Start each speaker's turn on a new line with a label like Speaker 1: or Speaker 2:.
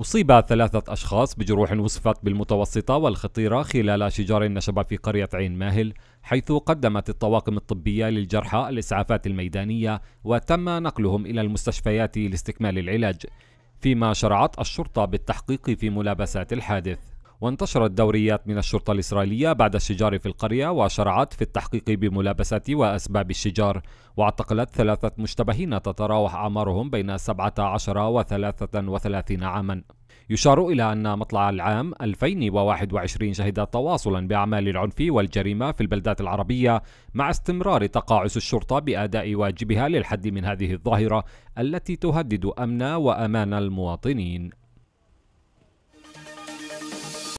Speaker 1: أصيب ثلاثة أشخاص بجروح وصفت بالمتوسطة والخطيرة خلال شجار نشب في قرية عين ماهل حيث قدمت الطواقم الطبية للجرحى الإسعافات الميدانية وتم نقلهم إلى المستشفيات لاستكمال العلاج فيما شرعت الشرطة بالتحقيق في ملابسات الحادث وانتشرت دوريات من الشرطة الإسرائيلية بعد الشجار في القرية وشرعت في التحقيق بملابسات وأسباب الشجار واعتقلت ثلاثة مشتبهين تتراوح أعمارهم بين 17 و 33 عاما يشار إلى أن مطلع العام 2021 شهد تواصلا بأعمال العنف والجريمة في البلدات العربية مع استمرار تقاعس الشرطة بأداء واجبها للحد من هذه الظاهرة التي تهدد أمن وأمان المواطنين